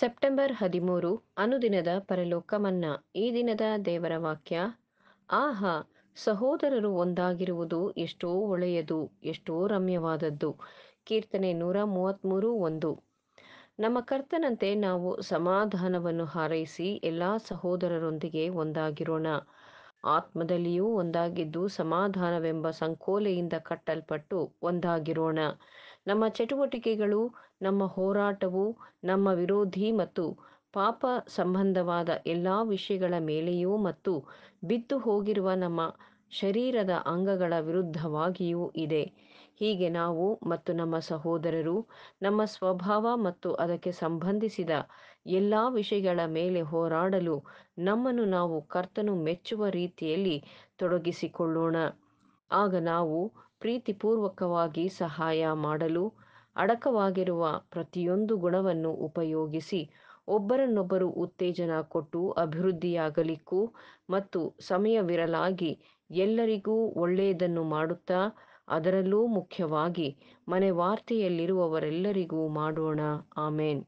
September ಹದಿಮೂರು ಅನುದಿನದ ಪರಲೋಕ ಈ ದಿನದ ದೇವರ ವಾಕ್ಯ ಆಹಾ ಸಹೋದರರು ಒಂದಾಗಿರುವುದು ಎಷ್ಟೋ ಒಳ್ಳೆಯದು ಎಷ್ಟೋ ರಮ್ಯವಾದದ್ದು ಕೀರ್ತನೆ ನೂರ ಮೂವತ್ತ್ಮೂರು ಒಂದು ನಮ್ಮ ಕರ್ತನಂತೆ ನಾವು ಸಮಾಧಾನವನ್ನು ಹಾರೈಸಿ ಎಲ್ಲ ಸಹೋದರರೊಂದಿಗೆ ಒಂದಾಗಿರೋಣ ಆತ್ಮದಲ್ಲಿಯೂ ಒಂದಾಗಿದ್ದು ಸಮಾಧಾನವೆಂಬ ಸಂಕೋಲೆಯಿಂದ ಕಟ್ಟಲ್ಪಟ್ಟು ಒಂದಾಗಿರೋಣ ನಮ್ಮ ಚಟುವಟಿಕೆಗಳು ನಮ್ಮ ಹೋರಾಟವು ನಮ್ಮ ವಿರೋಧಿ ಮತ್ತು ಪಾಪ ಸಂಬಂಧವಾದ ಎಲ್ಲ ವಿಷಯಗಳ ಮೇಲೆಯೂ ಮತ್ತು ಬಿದ್ದು ಹೋಗಿರುವ ನಮ್ಮ ಶರೀರದ ಅಂಗಗಳ ವಿರುದ್ಧವಾಗಿಯೂ ಇದೆ ಹೀಗೆ ನಾವು ಮತ್ತು ನಮ್ಮ ಸಹೋದರರು ನಮ್ಮ ಸ್ವಭಾವ ಮತ್ತು ಅದಕ್ಕೆ ಸಂಬಂಧಿಸಿದ ಎಲ್ಲ ವಿಷಯಗಳ ಮೇಲೆ ಹೋರಾಡಲು ನಮ್ಮನ್ನು ನಾವು ಕರ್ತನು ಮೆಚ್ಚುವ ರೀತಿಯಲ್ಲಿ ತೊಡಗಿಸಿಕೊಳ್ಳೋಣ ಆಗ ನಾವು ಪ್ರೀತಿಪೂರ್ವಕವಾಗಿ ಸಹಾಯ ಮಾಡಲು ಅಡಕವಾಗಿರುವ ಪ್ರತಿಯೊಂದು ಗುಣವನ್ನು ಉಪಯೋಗಿಸಿ ಒಬ್ಬರನ್ನೊಬ್ಬರು ಉತ್ತೇಜನ ಕೊಟ್ಟು ಅಭಿವೃದ್ಧಿಯಾಗಲಿಕ್ಕೂ ಮತ್ತು ಸಮಯವಿರಲಾಗಿ ಎಲ್ಲರಿಗೂ ಒಳ್ಳೆಯದನ್ನು ಮಾಡುತ್ತಾ ಅದರಲ್ಲೂ ಮುಖ್ಯವಾಗಿ ಮನೆ ವಾರ್ತೆಯಲ್ಲಿರುವವರೆಲ್ಲರಿಗೂ ಮಾಡೋಣ ಆಮೇನ್